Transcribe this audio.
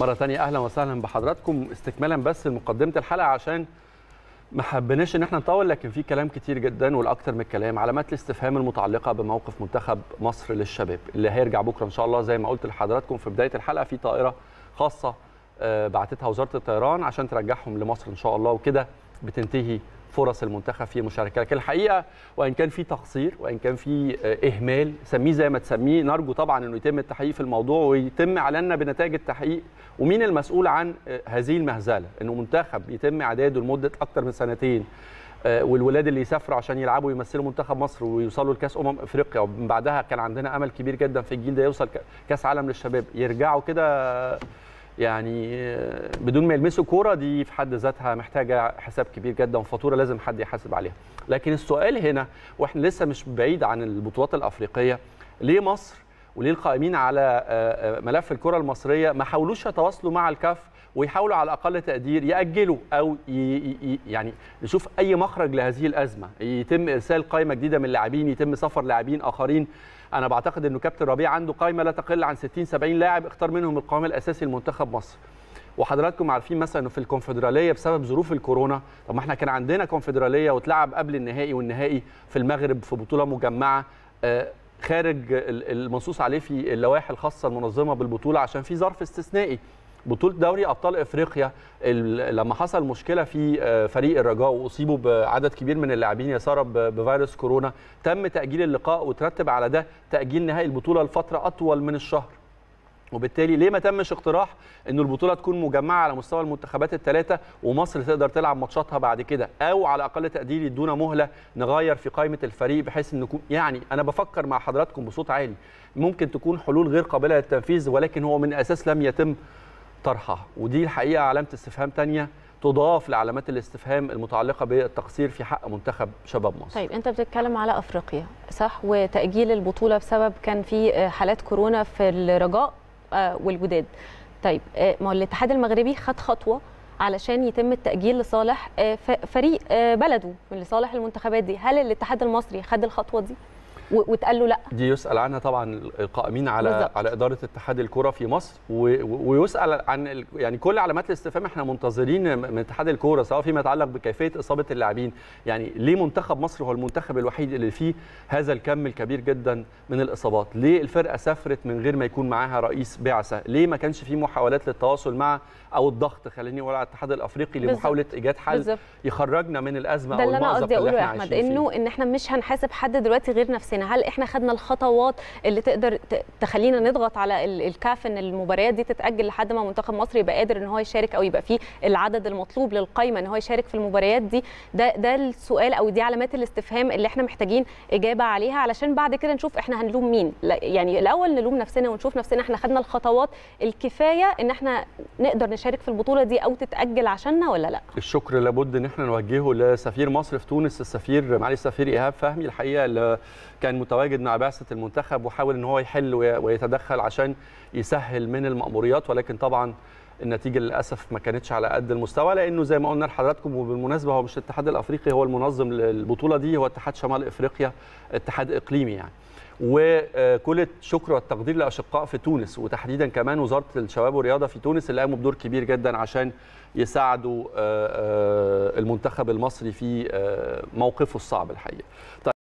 مرة تانية أهلا وسهلا بحضراتكم استكمالا بس لمقدمة الحلقة عشان ما حبيناش ان احنا نطول لكن في كلام كتير جدا والاكثر من الكلام علامات الاستفهام المتعلقه بموقف منتخب مصر للشباب اللي هيرجع بكره ان شاء الله زي ما قلت لحضراتكم في بدايه الحلقه في طائره خاصه آه، بعتتها وزاره الطيران عشان ترجعهم لمصر ان شاء الله وكده بتنتهي فرص المنتخب في مشاركه لكن الحقيقه وان كان في تقصير وان كان في آه، اهمال سميه زي ما تسميه نرجو طبعا انه يتم التحقيق في الموضوع ويتم اعلاننا بنتائج التحقيق ومين المسؤول عن آه، هذه المهزله انه منتخب يتم اعداده لمده اكثر من سنتين آه، والولاد اللي يسافروا عشان يلعبوا يمثلوا منتخب مصر ويوصلوا لكاس امم افريقيا ومن بعدها كان عندنا امل كبير جدا في الجيل ده يوصل كاس عالم للشباب يرجعوا كده يعني بدون ما يلمسوا كوره دي في حد ذاتها محتاجه حساب كبير جدا وفاتوره لازم حد يحاسب عليها لكن السؤال هنا واحنا لسه مش بعيد عن البطولات الافريقيه ليه مصر وليه القائمين على آه، آه، ملف الكره المصريه ما حاولوش يتواصلوا مع الكاف ويحاولوا على اقل تقدير ياجلوا او يعني نشوف اي مخرج لهذه الازمه يتم ارسال قائمه جديده من اللاعبين يتم سفر لاعبين اخرين انا بعتقد انه كابتن ربيع عنده قائمه لا تقل عن 60 70 لاعب اختار منهم القائمه الاساسي لمنتخب مصر وحضراتكم عارفين مثلا انه في الكونفدراليه بسبب ظروف الكورونا طب ما احنا كان عندنا كونفدراليه واتلعب قبل النهائي والنهائي في المغرب في بطوله مجمعه آه، خارج المنصوص عليه في اللوائح الخاصه المنظمه بالبطوله عشان في ظرف استثنائي بطوله دوري ابطال افريقيا لما حصل مشكله في آه، فريق الرجاء واصيبوا بعدد كبير من اللاعبين يا بفيروس كورونا تم تاجيل اللقاء وترتب على ده تاجيل نهائي البطوله لفتره اطول من الشهر وبالتالي ليه ما تمش اقتراح ان البطوله تكون مجمعه على مستوى المنتخبات الثلاثه ومصر تقدر تلعب ماتشاتها بعد كده او على اقل تقدير يدونا مهله نغير في قائمه الفريق بحيث ان نكون يعني انا بفكر مع حضراتكم بصوت عالي ممكن تكون حلول غير قابله للتنفيذ ولكن هو من اساس لم يتم طرحها ودي الحقيقه علامه استفهام ثانيه تضاف لعلامات الاستفهام المتعلقه بالتقصير في حق منتخب شباب مصر. طيب انت بتتكلم على افريقيا صح وتاجيل البطوله بسبب كان في حالات كورونا في الرجاء آه، والجداد طيب آه، ما هو الاتحاد المغربي خد خطوه علشان يتم التأجيل لصالح آه، فريق بلده لصالح المنتخبات دي هل الاتحاد المصري خد الخطوة دي؟ واتقال له لا دي يسال عنها طبعا القائمين على بالزبط. على اداره اتحاد الكره في مصر ويسال عن يعني كل علامات الاستفهام احنا منتظرين من اتحاد الكره سواء فيما يتعلق بكيفيه اصابه اللاعبين يعني ليه منتخب مصر هو المنتخب الوحيد اللي فيه هذا الكم الكبير جدا من الاصابات ليه الفرقه سافرت من غير ما يكون معاها رئيس بعثه ليه ما كانش في محاولات للتواصل مع او الضغط خليني اقول على الاتحاد الافريقي لمحاوله ايجاد حل بالزبط. يخرجنا من الازمه او المأزق اللي احنا عايشين ده اللي انا قصدي اقوله يا احمد انه ان احنا مش هنحاسب حد دلوقتي غير نفسنا لكن هل احنا خدنا الخطوات اللي تقدر تخلينا نضغط على الكاف ان المباريات دي تتاجل لحد ما منتخب مصر يبقى قادر ان هو يشارك او يبقى فيه العدد المطلوب للقايمه ان هو يشارك في المباريات دي ده ده السؤال او دي علامات الاستفهام اللي احنا محتاجين اجابه عليها علشان بعد كده نشوف احنا هنلوم مين يعني الاول نلوم نفسنا ونشوف نفسنا احنا خدنا الخطوات الكفايه ان احنا نقدر نشارك في البطوله دي او تتاجل عشاننا ولا لا الشكر لابد ان احنا نوجهه لسفير مصر في تونس السفير معالي السفير ايهاب فهمي الحقيقه اللي كان كان متواجد مع بعثه المنتخب وحاول ان هو يحل ويتدخل عشان يسهل من الماموريات ولكن طبعا النتيجه للاسف ما كانتش على قد المستوى لانه زي ما قلنا لحضراتكم وبالمناسبه هو مش الاتحاد الافريقي هو المنظم للبطوله دي هو اتحاد شمال افريقيا اتحاد اقليمي يعني وكل الشكر والتقدير لاشقاء في تونس وتحديدا كمان وزاره الشباب والرياضه في تونس اللي قاموا بدور كبير جدا عشان يساعدوا آه، آه، المنتخب المصري في آه، موقفه الصعب الحقيقه طيب.